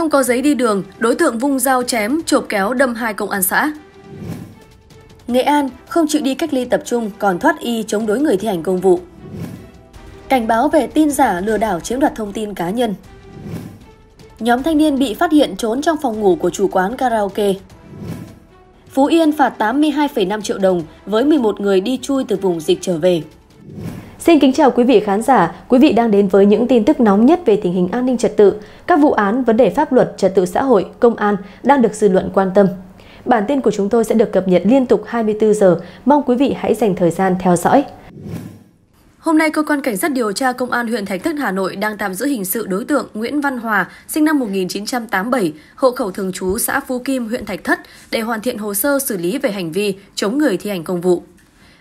Không có giấy đi đường, đối tượng vung dao chém, chộp kéo đâm hai công an xã. Nghệ An không chịu đi cách ly tập trung còn thoát y chống đối người thi hành công vụ. Cảnh báo về tin giả lừa đảo chiếm đoạt thông tin cá nhân. Nhóm thanh niên bị phát hiện trốn trong phòng ngủ của chủ quán karaoke. Phú Yên phạt 82,5 triệu đồng với 11 người đi chui từ vùng dịch trở về. Xin kính chào quý vị khán giả, quý vị đang đến với những tin tức nóng nhất về tình hình an ninh trật tự, các vụ án, vấn đề pháp luật, trật tự xã hội, công an đang được dư luận quan tâm. Bản tin của chúng tôi sẽ được cập nhật liên tục 24 giờ, mong quý vị hãy dành thời gian theo dõi. Hôm nay, cơ quan cảnh sát điều tra công an huyện Thạch Thất Hà Nội đang tạm giữ hình sự đối tượng Nguyễn Văn Hòa, sinh năm 1987, hộ khẩu thường trú xã Phú Kim, huyện Thạch Thất để hoàn thiện hồ sơ xử lý về hành vi chống người thi hành công vụ.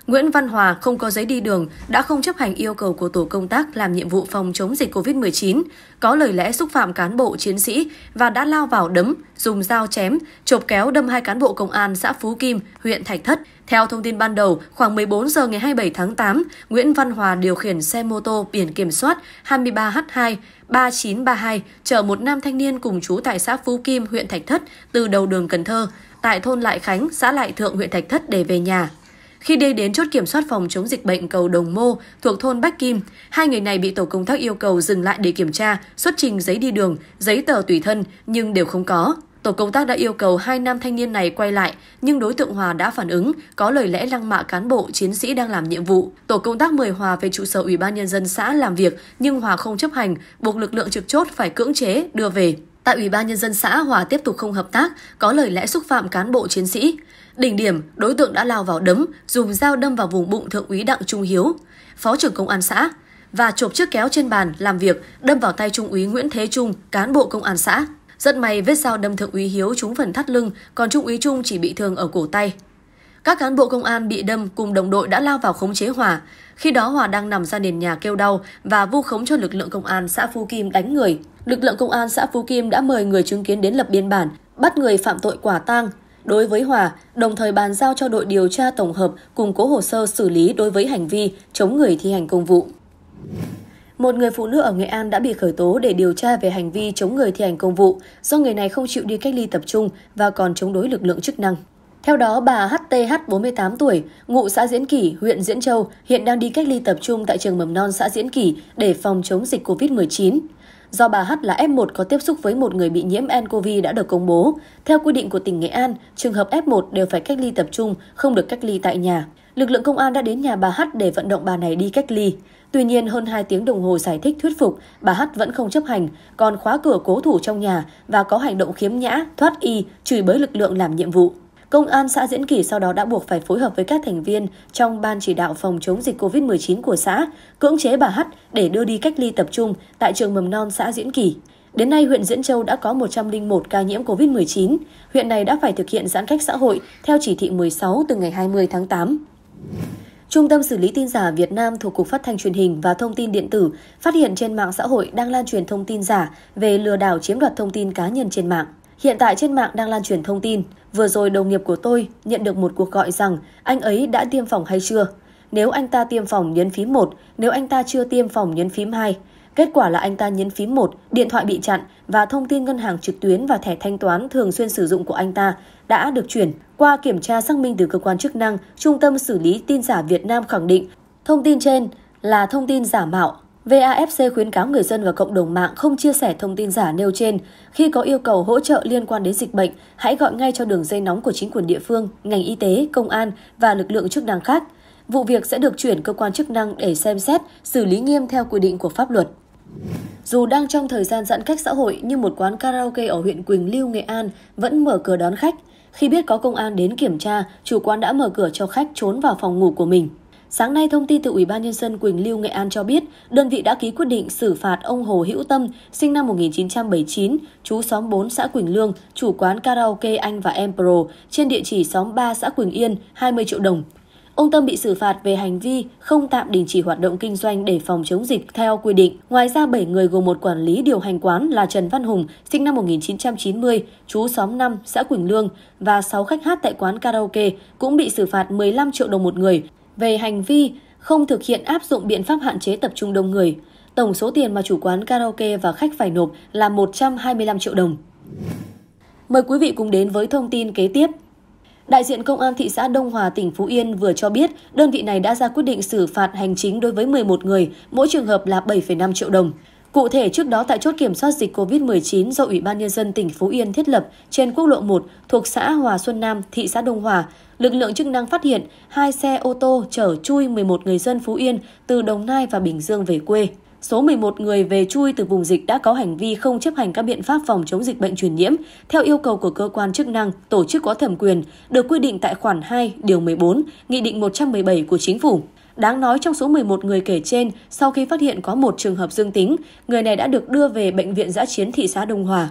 Nguyễn Văn Hòa không có giấy đi đường đã không chấp hành yêu cầu của tổ công tác làm nhiệm vụ phòng chống dịch COVID-19, có lời lẽ xúc phạm cán bộ chiến sĩ và đã lao vào đấm, dùng dao chém, chộp kéo đâm hai cán bộ công an xã Phú Kim, huyện Thạch Thất. Theo thông tin ban đầu, khoảng 14 giờ ngày 27 tháng 8, Nguyễn Văn Hòa điều khiển xe mô tô biển kiểm soát 23H2 3932 chở một nam thanh niên cùng chú tại xã Phú Kim, huyện Thạch Thất từ đầu đường Cần Thơ tại thôn Lại Khánh, xã Lại Thượng, huyện Thạch Thất để về nhà. Khi đi đến chốt kiểm soát phòng chống dịch bệnh cầu Đồng Mô thuộc thôn Bách Kim, hai người này bị tổ công tác yêu cầu dừng lại để kiểm tra, xuất trình giấy đi đường, giấy tờ tùy thân nhưng đều không có. Tổ công tác đã yêu cầu hai nam thanh niên này quay lại, nhưng đối tượng Hòa đã phản ứng, có lời lẽ lăng mạ cán bộ chiến sĩ đang làm nhiệm vụ. Tổ công tác mời Hòa về trụ sở Ủy ban nhân dân xã làm việc, nhưng Hòa không chấp hành, buộc lực lượng trực chốt phải cưỡng chế đưa về. Tại Ủy ban nhân dân xã, Hòa tiếp tục không hợp tác, có lời lẽ xúc phạm cán bộ chiến sĩ. Đỉnh điểm, đối tượng đã lao vào đấm, dùng dao đâm vào vùng bụng thượng úy Đặng Trung Hiếu, phó trưởng công an xã, và chộp chiếc kéo trên bàn làm việc đâm vào tay Trung úy Nguyễn Thế Trung, cán bộ công an xã. Rất may vết dao đâm thượng úy Hiếu trúng phần thắt lưng, còn Trung úy Trung chỉ bị thương ở cổ tay. Các cán bộ công an bị đâm cùng đồng đội đã lao vào khống chế Hòa. Khi đó Hòa đang nằm ra nền nhà kêu đau và vu khống cho lực lượng công an xã Phú Kim đánh người. Lực lượng công an xã Phú Kim đã mời người chứng kiến đến lập biên bản, bắt người phạm tội quả tang, Đối với Hòa, đồng thời bàn giao cho đội điều tra tổng hợp củng cố hồ sơ xử lý đối với hành vi chống người thi hành công vụ. Một người phụ nữ ở Nghệ An đã bị khởi tố để điều tra về hành vi chống người thi hành công vụ do người này không chịu đi cách ly tập trung và còn chống đối lực lượng chức năng. Theo đó, bà HTH 48 tuổi, ngụ xã Diễn Kỷ, huyện Diễn Châu, hiện đang đi cách ly tập trung tại trường mầm non xã Diễn Kỷ để phòng chống dịch COVID-19 do bà H là F1 có tiếp xúc với một người bị nhiễm nCoV đã được công bố. Theo quy định của tỉnh Nghệ An, trường hợp F1 đều phải cách ly tập trung, không được cách ly tại nhà. Lực lượng công an đã đến nhà bà H để vận động bà này đi cách ly. Tuy nhiên, hơn 2 tiếng đồng hồ giải thích thuyết phục, bà H vẫn không chấp hành, còn khóa cửa cố thủ trong nhà và có hành động khiếm nhã, thoát y, chửi bới lực lượng làm nhiệm vụ. Công an xã Diễn Kỳ sau đó đã buộc phải phối hợp với các thành viên trong Ban chỉ đạo phòng chống dịch COVID-19 của xã, cưỡng chế bà Hắt để đưa đi cách ly tập trung tại trường mầm non xã Diễn Kỳ. Đến nay, huyện Diễn Châu đã có 101 ca nhiễm COVID-19. Huyện này đã phải thực hiện giãn cách xã hội theo chỉ thị 16 từ ngày 20 tháng 8. Trung tâm xử lý tin giả Việt Nam thuộc Cục Phát thanh Truyền hình và Thông tin Điện tử phát hiện trên mạng xã hội đang lan truyền thông tin giả về lừa đảo chiếm đoạt thông tin cá nhân trên mạng. Hiện tại trên mạng đang lan truyền thông tin Vừa rồi đồng nghiệp của tôi nhận được một cuộc gọi rằng anh ấy đã tiêm phòng hay chưa. Nếu anh ta tiêm phòng nhấn phím 1, nếu anh ta chưa tiêm phòng nhấn phím 2. Kết quả là anh ta nhấn phím 1, điện thoại bị chặn và thông tin ngân hàng trực tuyến và thẻ thanh toán thường xuyên sử dụng của anh ta đã được chuyển. Qua kiểm tra xác minh từ cơ quan chức năng, Trung tâm xử lý tin giả Việt Nam khẳng định thông tin trên là thông tin giả mạo VAFC khuyến cáo người dân và cộng đồng mạng không chia sẻ thông tin giả nêu trên. Khi có yêu cầu hỗ trợ liên quan đến dịch bệnh, hãy gọi ngay cho đường dây nóng của chính quyền địa phương, ngành y tế, công an và lực lượng chức năng khác. Vụ việc sẽ được chuyển cơ quan chức năng để xem xét, xử lý nghiêm theo quy định của pháp luật. Dù đang trong thời gian giãn cách xã hội nhưng một quán karaoke ở huyện Quỳnh Lưu, Nghệ An vẫn mở cửa đón khách. Khi biết có công an đến kiểm tra, chủ quán đã mở cửa cho khách trốn vào phòng ngủ của mình. Sáng nay, thông tin từ Ủy ban Nhân dân Quỳnh Lưu Nghệ An cho biết, đơn vị đã ký quyết định xử phạt ông Hồ Hữu Tâm, sinh năm 1979, chú xóm 4 xã Quỳnh Lương, chủ quán karaoke Anh và Em Pro, trên địa chỉ xóm 3 xã Quỳnh Yên, 20 triệu đồng. Ông Tâm bị xử phạt về hành vi không tạm đình chỉ hoạt động kinh doanh để phòng chống dịch theo quy định. Ngoài ra, 7 người gồm một quản lý điều hành quán là Trần Văn Hùng, sinh năm 1990, chú xóm 5, xã Quỳnh Lương và 6 khách hát tại quán karaoke cũng bị xử phạt 15 triệu đồng một người về hành vi không thực hiện áp dụng biện pháp hạn chế tập trung đông người. Tổng số tiền mà chủ quán karaoke và khách phải nộp là 125 triệu đồng. Mời quý vị cùng đến với thông tin kế tiếp. Đại diện Công an thị xã Đông Hòa, tỉnh Phú Yên vừa cho biết đơn vị này đã ra quyết định xử phạt hành chính đối với 11 người, mỗi trường hợp là 7,5 triệu đồng. Cụ thể, trước đó tại chốt kiểm soát dịch COVID-19 do Ủy ban Nhân dân tỉnh Phú Yên thiết lập trên quốc lộ 1 thuộc xã Hòa Xuân Nam, thị xã Đông Hòa, lực lượng chức năng phát hiện hai xe ô tô chở chui 11 người dân Phú Yên từ Đồng Nai và Bình Dương về quê. Số 11 người về chui từ vùng dịch đã có hành vi không chấp hành các biện pháp phòng chống dịch bệnh truyền nhiễm theo yêu cầu của cơ quan chức năng, tổ chức có thẩm quyền, được quy định tại khoản 2, điều 14, Nghị định 117 của Chính phủ. Đáng nói trong số 11 người kể trên, sau khi phát hiện có một trường hợp dương tính, người này đã được đưa về Bệnh viện giã chiến thị xã Đông Hòa.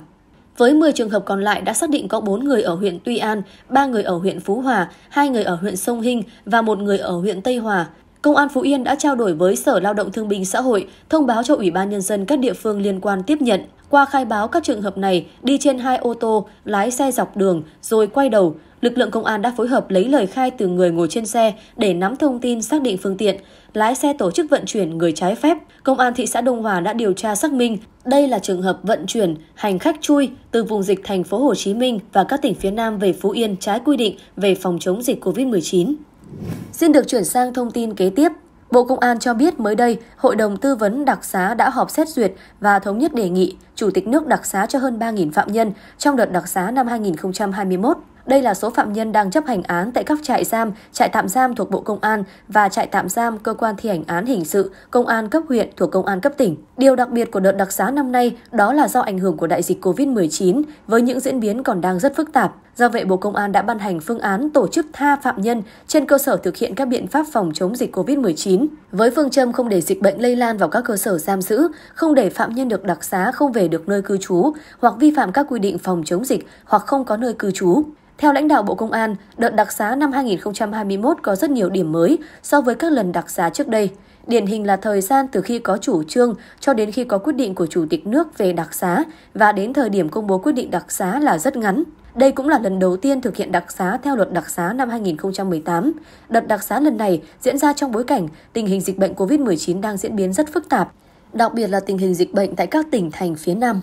Với 10 trường hợp còn lại đã xác định có 4 người ở huyện Tuy An, 3 người ở huyện Phú Hòa, 2 người ở huyện Sông Hinh và 1 người ở huyện Tây Hòa. Công an Phú Yên đã trao đổi với Sở Lao động Thương binh Xã hội, thông báo cho Ủy ban Nhân dân các địa phương liên quan tiếp nhận. Qua khai báo các trường hợp này đi trên hai ô tô, lái xe dọc đường rồi quay đầu, lực lượng công an đã phối hợp lấy lời khai từ người ngồi trên xe để nắm thông tin xác định phương tiện, lái xe tổ chức vận chuyển người trái phép. Công an thị xã Đông Hòa đã điều tra xác minh, đây là trường hợp vận chuyển hành khách chui từ vùng dịch thành phố Hồ Chí Minh và các tỉnh phía Nam về Phú Yên trái quy định về phòng chống dịch COVID-19. Xin được chuyển sang thông tin kế tiếp. Bộ Công an cho biết mới đây, Hội đồng Tư vấn Đặc xá đã họp xét duyệt và thống nhất đề nghị Chủ tịch nước đặc xá cho hơn 3.000 phạm nhân trong đợt đặc xá năm 2021. Đây là số phạm nhân đang chấp hành án tại các trại giam, trại tạm giam thuộc Bộ Công an và trại tạm giam cơ quan thi hành án hình sự, công an cấp huyện thuộc công an cấp tỉnh. Điều đặc biệt của đợt đặc xá năm nay đó là do ảnh hưởng của đại dịch COVID-19 với những diễn biến còn đang rất phức tạp. Do vậy, Bộ Công an đã ban hành phương án tổ chức tha phạm nhân trên cơ sở thực hiện các biện pháp phòng chống dịch COVID-19. Với phương châm không để dịch bệnh lây lan vào các cơ sở giam giữ, không để phạm nhân được đặc xá không về được nơi cư trú hoặc vi phạm các quy định phòng chống dịch hoặc không có nơi cư trú. Theo lãnh đạo Bộ Công an, đợt đặc xá năm 2021 có rất nhiều điểm mới so với các lần đặc xá trước đây. Điển hình là thời gian từ khi có chủ trương cho đến khi có quyết định của Chủ tịch nước về đặc xá và đến thời điểm công bố quyết định đặc xá là rất ngắn. Đây cũng là lần đầu tiên thực hiện đặc xá theo luật đặc xá năm 2018. Đợt đặc xá lần này diễn ra trong bối cảnh tình hình dịch bệnh COVID-19 đang diễn biến rất phức tạp, đặc biệt là tình hình dịch bệnh tại các tỉnh thành phía Nam.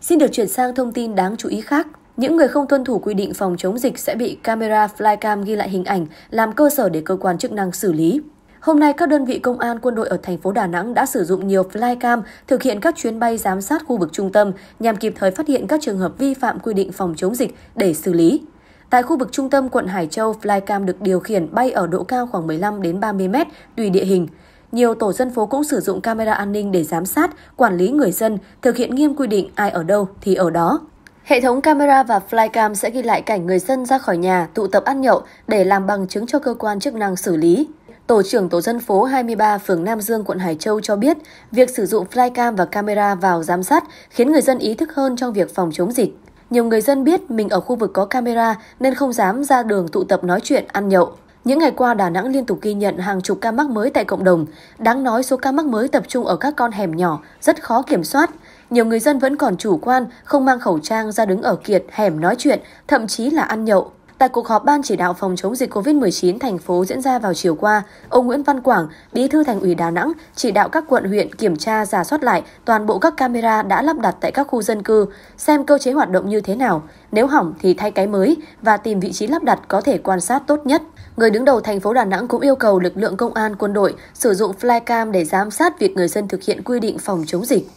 Xin được chuyển sang thông tin đáng chú ý khác. Những người không tuân thủ quy định phòng chống dịch sẽ bị camera flycam ghi lại hình ảnh làm cơ sở để cơ quan chức năng xử lý. Hôm nay, các đơn vị công an quân đội ở thành phố Đà Nẵng đã sử dụng nhiều flycam thực hiện các chuyến bay giám sát khu vực trung tâm nhằm kịp thời phát hiện các trường hợp vi phạm quy định phòng chống dịch để xử lý. Tại khu vực trung tâm quận Hải Châu, flycam được điều khiển bay ở độ cao khoảng 15 đến 30 m tùy địa hình. Nhiều tổ dân phố cũng sử dụng camera an ninh để giám sát, quản lý người dân, thực hiện nghiêm quy định ai ở đâu thì ở đó. Hệ thống camera và flycam sẽ ghi lại cảnh người dân ra khỏi nhà tụ tập ăn nhậu để làm bằng chứng cho cơ quan chức năng xử lý. Tổ trưởng Tổ dân phố 23 phường Nam Dương, quận Hải Châu cho biết, việc sử dụng flycam và camera vào giám sát khiến người dân ý thức hơn trong việc phòng chống dịch. Nhiều người dân biết mình ở khu vực có camera nên không dám ra đường tụ tập nói chuyện, ăn nhậu. Những ngày qua, Đà Nẵng liên tục ghi nhận hàng chục ca mắc mới tại cộng đồng. Đáng nói, số ca mắc mới tập trung ở các con hẻm nhỏ, rất khó kiểm soát. Nhiều người dân vẫn còn chủ quan, không mang khẩu trang ra đứng ở kiệt, hẻm nói chuyện, thậm chí là ăn nhậu. Tại cuộc họp Ban chỉ đạo phòng chống dịch COVID-19 thành phố diễn ra vào chiều qua, ông Nguyễn Văn Quảng, Bí thư Thành ủy Đà Nẵng, chỉ đạo các quận huyện kiểm tra giả soát lại toàn bộ các camera đã lắp đặt tại các khu dân cư, xem cơ chế hoạt động như thế nào, nếu hỏng thì thay cái mới và tìm vị trí lắp đặt có thể quan sát tốt nhất. Người đứng đầu thành phố Đà Nẵng cũng yêu cầu lực lượng công an quân đội sử dụng flycam để giám sát việc người dân thực hiện quy định phòng chống dịch.